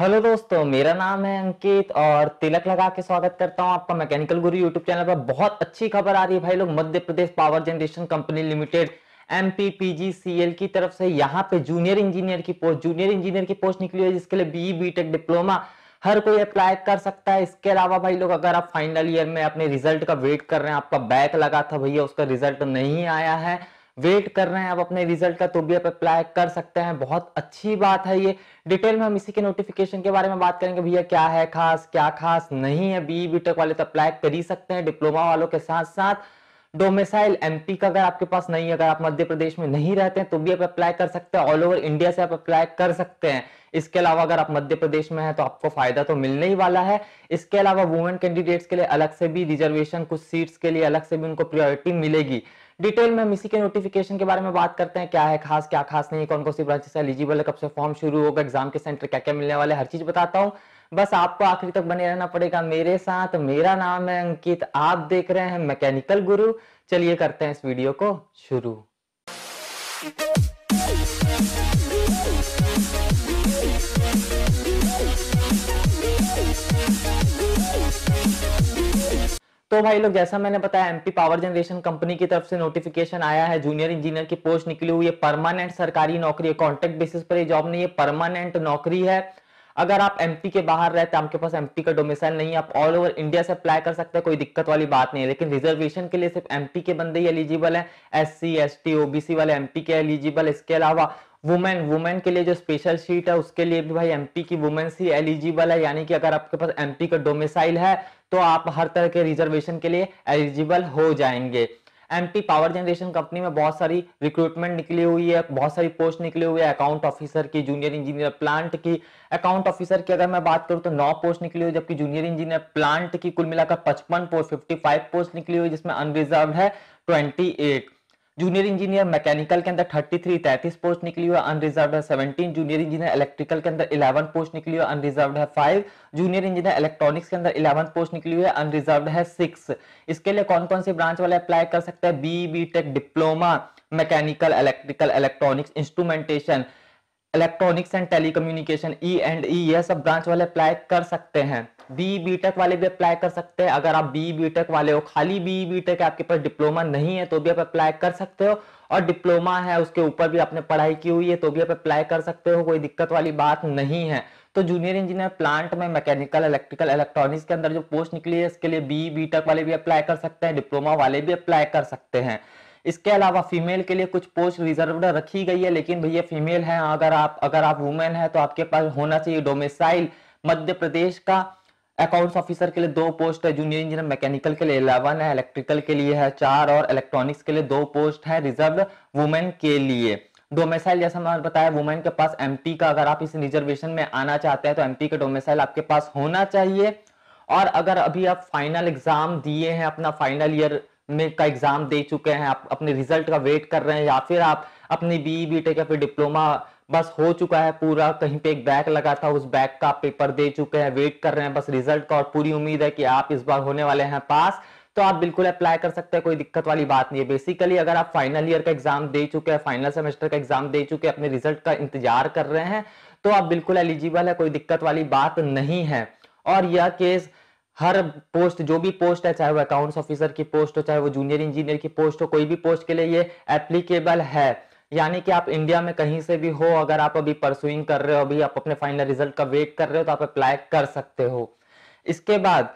hello दोस्तों मेरा नाम है अंकित और तिलक लगा के स्वागत करता हूं आपका मैकेनिकल गुरु यूट्यूब चैनल पर बहुत अच्छी खबर आ रही है भाई लोग Madhya Pradesh power generation company limited MPPGCL की तरफ से यहाँ पे जूनियर इंजीनियर की पोस्ट जूनियर इंजीनियर की पोस्ट निकली है जिसके लिए बी बी डिप्लोमा हर कोई अप्लाई कर सकता है इसके अलावा भाई लोग अगर आप फाइनल ईयर में अपने रिजल्ट का वेट कर रहे हैं आपका बैक लगा था भैया उसका रिजल्ट नहीं आया है वेट कर रहे हैं आप अपने रिजल्ट का तो भी आप अप्लाई कर सकते हैं बहुत अच्छी बात है ये डिटेल में हम इसी के नोटिफिकेशन के बारे में बात करेंगे भैया क्या है खास क्या खास नहीं है बी बी वाले तो अप्लाई कर ही सकते हैं डिप्लोमा वालों के साथ साथ डोमिसाइल एमपी का अगर आपके पास नहीं है अगर आप मध्य प्रदेश में नहीं रहते हैं तो भी आप अप्लाई कर सकते हैं ऑल ओवर इंडिया से आप अप्लाई कर सकते हैं इसके अलावा अगर आप मध्य प्रदेश में हैं तो आपको फायदा तो मिलने ही वाला है इसके अलावा वुमेन कैंडिडेट्स के लिए अलग से भी रिजर्वेशन कुछ सीट्स के लिए अलग से भी उनको प्रियोरिटी मिलेगी डिटेल में हम इसी के नोटिफिकेशन के बारे में बात करते हैं क्या है खास क्या खास नहीं कौन कौन सी ब्रांचेस एलिजिबल है कब से फॉर्म शुरू होगा एग्जाम के सेंटर क्या क्या मिलने वाले हर चीज बताता हूँ बस आपको आखिर तक बने रहना पड़ेगा मेरे साथ मेरा नाम है अंकित आप देख रहे हैं मैकेनिकल गुरु चलिए करते हैं इस वीडियो को शुरू तो भाई लोग जैसा मैंने बताया एमपी पावर जनरेशन कंपनी की तरफ से नोटिफिकेशन आया है जूनियर इंजीनियर की पोस्ट निकली हुई है परमानेंट सरकारी नौकरी है कॉन्ट्रैक्ट बेसिस पर ये जॉब नहीं है परमानेंट नौकरी है अगर आप एमपी के बाहर रहते हैं आपके पास एमपी का डोमिसाइल नहीं है आप ऑल ओवर इंडिया से अप्लाई कर सकते हैं कोई दिक्कत वाली बात नहीं है लेकिन रिजर्वेशन के लिए सिर्फ एमपी के बंदे ही एलिजिबल है S C S T OBC वाले एमपी के एलिजिबल इसके अलावा वुमेन वुमेन के लिए जो स्पेशल सीट है उसके लिए भी भाई एमपी की वुमेन्स ही एलिजिबल है यानी कि अगर आपके पास एमपी का डोमिसाइल है तो आप हर तरह के रिजर्वेशन के लिए एलिजिबल हो जाएंगे एमपी पावर जनरेशन कंपनी में बहुत सारी रिक्रूटमेंट निकली हुई है बहुत सारी पोस्ट निकली हुई है अकाउंट ऑफिसर की जूनियर इंजीनियर प्लांट की अकाउंट ऑफिसर की अगर मैं बात करूं तो नौ पोस्ट निकली हुई जबकि जूनियर इंजीनियर प्लांट की कुल मिलाकर पचपन पोस्ट फिफ्टी पोस्ट निकली हुई जिसमें अनरिजर्व है twenty eight junior engineer mechanical के अंदर थर्टी थ्री तैतीस पोस्ट निकली हुआ अनरिजर्व है सेवनटीन जूनियर इंजीनियर इलेक्ट्रिकल के अंदर इलेवन पोस्ट निकली हुआ अनरिजर्व है फाइव जूनियर इंजीनियर इलेक्ट्रॉनिक्स के अंदर इलेवन पोस्ट निकली हुई है अनरिजर्व है सिक्स इसके लिए कौन कौन सी ब्रांच वाले अप्लाई कर सकते हैं B B tech diploma mechanical electrical electronics instrumentation electronics and telecommunication E and E यह सब ब्रांच वाले अप्लाई कर सकते हैं बी बीटेक वाले भी अप्लाई कर सकते हैं अगर आप बी बीटेक वाले हो खाली बी बीटेक आपके पास डिप्लोमा नहीं है तो भी आप अप्लाई कर सकते हो और डिप्लोमा है उसके ऊपर भी आपने पढ़ाई की हुई है तो भी आप अप्लाई कर सकते हो कोई दिक्कत वाली बात नहीं है तो जूनियर इंजीनियर प्लांट में मैकेनिकल इलेक्ट्रिकल इलेक्ट्रॉनिक्स के अंदर जो पोस्ट निकली है इसके लिए बी बीटेक वाले भी अप्लाई कर सकते हैं डिप्लोमा वाले भी अप्लाई कर सकते हैं इसके अलावा फीमेल के लिए कुछ पोस्ट रिजर्व रखी गई है लेकिन भैया फीमेल है अगर आप अगर आप वुमेन है तो आपके पास होना चाहिए डोमिसाइल मध्य प्रदेश का अकाउंट्स ऑफिसर के लिए दो पोस्ट है जूनियर इंजीनियर मैकेनिकल के लिए इलेवन है इलेक्ट्रिकल के लिए है चार और इलेक्ट्रॉनिक्स के लिए दो पोस्ट है रिजर्व वुमेन के लिए डोमेसाइल जैसा मैंने बताया वुमेन के पास एमटी का अगर आप इस रिजर्वेशन में आना चाहते हैं तो एमटी का डोमेसाइल आपके पास होना चाहिए और अगर अभी आप फाइनल एग्जाम दिए हैं अपना फाइनल ईयर में का एग्जाम दे चुके हैं आप अपने रिजल्ट का वेट कर रहे हैं या फिर आप अपनी बी बी टेक या फिर डिप्लोमा बस हो चुका है पूरा कहीं पे एक बैग लगा था उस बैग का पेपर दे चुके हैं वेट कर रहे हैं बस रिजल्ट का और पूरी उम्मीद है कि आप इस बार होने वाले हैं पास तो आप बिल्कुल अप्लाई कर सकते हैं कोई दिक्कत वाली बात नहीं है बेसिकली अगर आप फाइनल ईयर का एग्जाम दे चुके हैं फाइनल सेमेस्टर का एग्जाम दे चुके हैं अपने रिजल्ट का इंतजार कर रहे हैं तो आप बिल्कुल एलिजिबल है कोई दिक्कत वाली बात नहीं है और यह केस हर पोस्ट जो भी पोस्ट है चाहे वो अकाउंट्स ऑफिसर की पोस्ट हो चाहे वो जूनियर इंजीनियर की पोस्ट हो कोई भी पोस्ट के लिए ये एप्लीकेबल है यानी कि आप इंडिया में कहीं से भी हो अगर आप अभी परसुइंग कर रहे हो अभी आप अपने फाइनल रिजल्ट का वेट कर रहे हो तो आप अप्लाई कर सकते हो इसके बाद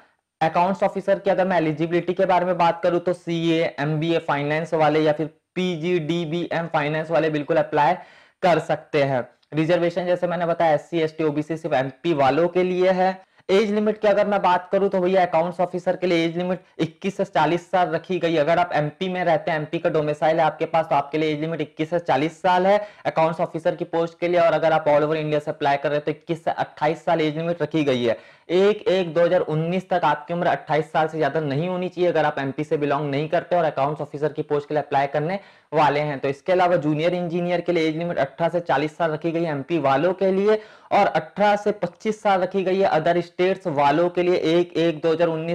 अकाउंट्स ऑफिसर की अगर मैं एलिजिबिलिटी के बारे में बात करूं तो C A M B A finance वाले या फिर डी बी एम फाइनेंस वाले बिल्कुल अप्लाई कर सकते हैं रिजर्वेशन जैसे मैंने बताया S C S T OBC सिर्फ एमपी वालों के लिए है एज लिमिट की अगर मैं बात करूं तो भैया अकाउंट्स ऑफिसर के लिए एज लिमिट 21 से 40 साल रखी गई अगर आप एमपी में रहते हैं एमपी का डोमिसाइल है आपके पास तो आपके लिए एज लिमिट 21 से 40 साल है अकाउंट्स ऑफिसर की पोस्ट के लिए और अगर आप ऑल ओवर इंडिया से अप्लाई कर रहे हैं तो इक्कीस से अट्ठाईस साल एज लिमिट रखी गई है एक एक 2019 तक आपकी उम्र 28 साल से ज्यादा नहीं होनी चाहिए अगर आप एमपी से बिलोंग नहीं करते और अकाउंट्स ऑफिसर की पोस्ट के लिए अप्लाई करने वाले हैं तो इसके अलावा जूनियर इंजीनियर के लिए एज लिमिट 18 से 40 साल रखी गई है एमपी वालों के लिए और 18 से 25 साल रखी गई है अदर स्टेट्स वालों के लिए एक एक दो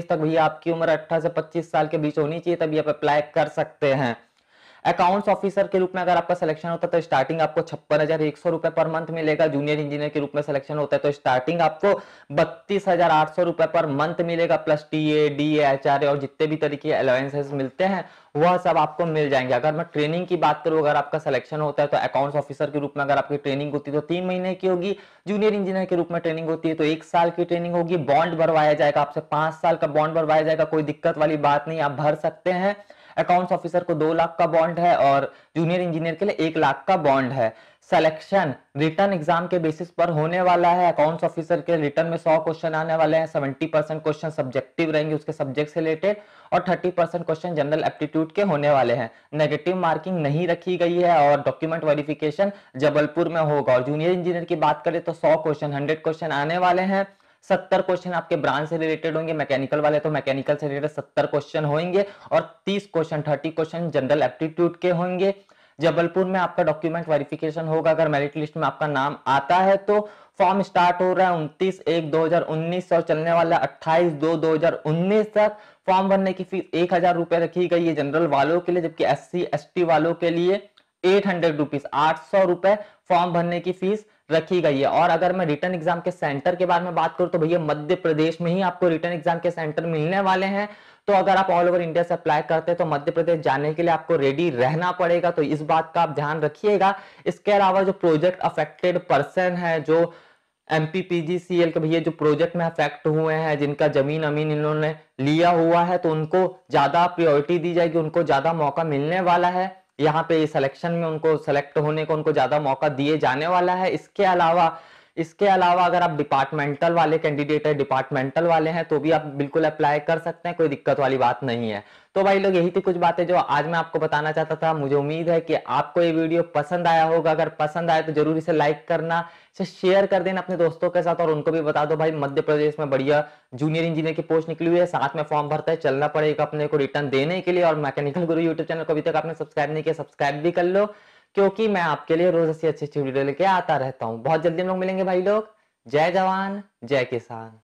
तक भी आपकी उम्र अट्ठारह से पच्चीस साल के बीच होनी चाहिए तभी आप अप्लाई कर सकते हैं अकाउंट्स ऑफिसर के रूप में अगर आपका सिलेक्शन होता है तो स्टार्टिंग आपको छप्पन हजार एक सौ रुपए पर मंथ मिलेगा जूनियर इंजीनियर के रूप में सिलेक्शन होता है तो स्टार्टिंग आपको बत्तीस हजार आठ सौ रुपए पर मंथ मिलेगा plus T A D H R और जितने भी तरीके अलाउंसेस मिलते हैं वह सब आपको मिल जाएंगे अगर मैं ट्रेनिंग की बात करूं अगर आपका सिलेक्शन होता है तो अकाउंट्स ऑफिसर के रूप में अगर आपकी ट्रेनिंग होती है तो तीन महीने की होगी जूनियर इंजीनियर के रूप में ट्रेनिंग होती है तो एक साल की ट्रेनिंग होगी बॉन्ड भरवाया जाएगा आपसे पांच साल का बॉन्ड भरवाया जाएगा कोई दिक्कत वाली बात नहीं आप भर सकते हैं अकाउंट्स ऑफिसर को दो लाख का बॉन्ड है और जूनियर इंजीनियर के लिए एक लाख का बॉन्ड है सेलेक्शन रिटर्न एग्जाम के बेसिस पर होने वाला है अकाउंट्स ऑफिसर के रिटर्न में 100 क्वेश्चन आने वाले हैं 70 परसेंट क्वेश्चन सब्जेक्टिव रहेंगे उसके सब्जेक्ट से रिलेटेड और 30 परसेंट क्वेश्चन जनरल एप्टीट्यूड के होने वाले हैं नेगेटिव मार्किंग नहीं रखी गई है और डॉक्यूमेंट वेरिफिकेशन जबलपुर में होगा और जूनियर इंजीनियर की बात करें तो सौ क्वेश्चन हंड्रेड क्वेश्चन आने वाले हैं सत्तर क्वेश्चन आपके ब्रांच से रिलेटेड होंगे मैकेनिकल वाले तो मैकेनिकल से रिलेटेड सत्तर क्वेश्चन होंगे और तीस question thirty question general aptitude के होंगे जबलपुर में आपका डॉक्यूमेंट वेरिफिकेशन होगा अगर मेरिट लिस्ट में आपका नाम आता है तो फॉर्म स्टार्ट हो रहा है उनतीस एक दो हजार उन्नीस और चलने वाला अट्ठाईस दो दो हजार उन्नीस तक फॉर्म भरने की फीस एक हजार रुपए रखी गई है जनरल वालों के लिए जबकि एस सी एस टी वालों के लिए एट हंड्रेड रुपीज आठ सौ रुपए फॉर्म भरने की फीस रखी गई है और अगर मैं रिटर्न एग्जाम के सेंटर के बारे में बात करूं तो भैया मध्य प्रदेश में ही आपको रिटर्न एग्जाम के सेंटर मिलने वाले हैं तो अगर आप ऑल ओवर इंडिया से अप्लाई करते हैं तो मध्य प्रदेश जाने के लिए आपको रेडी रहना पड़ेगा तो इस बात का आप ध्यान रखिएगा इसके अलावा जो प्रोजेक्ट अफेक्टेड पर्सन है जो M P P G C L के भैया जो प्रोजेक्ट में अफेक्ट हुए हैं जिनका जमीन अमीन इन्होंने लिया हुआ है तो उनको ज्यादा प्रियोरिटी दी जाएगी उनको ज्यादा मौका मिलने वाला है यहाँ पे सिलेक्शन में उनको सेलेक्ट होने को उनको ज्यादा मौका दिए जाने वाला है इसके अलावा इसके अलावा अगर आप डिपार्टमेंटल वाले कैंडिडेट है डिपार्टमेंटल वाले हैं तो भी आप बिल्कुल अप्लाई कर सकते हैं कोई दिक्कत वाली बात नहीं है तो भाई लोग यही थी कुछ बातें जो आज मैं आपको बताना चाहता था मुझे उम्मीद है कि आपको ये वीडियो पसंद आया होगा अगर पसंद आए तो जरूर इसे लाइक करना इसे शेयर कर देना अपने दोस्तों के साथ और उनको भी बता दो भाई मध्य प्रदेश में बढ़िया जूनियर इंजीनियर की पोस्ट निकली हुई है साथ में फॉर्म भरता है चलना पड़ेगा अपने को रिटर्न देने के लिए और मैकेनिकल गुरु यूट्यूब चैनल को अभी तक आपने सब्सक्राइब नहीं किया सब्सक्राइब भी कर लो क्योंकि मैं आपके लिए रोज ऐसी अच्छी अच्छी वीडियो लेके आता रहता हूँ बहुत जल्दी हम लोग मिलेंगे भाई लोग जय जवान जय किसान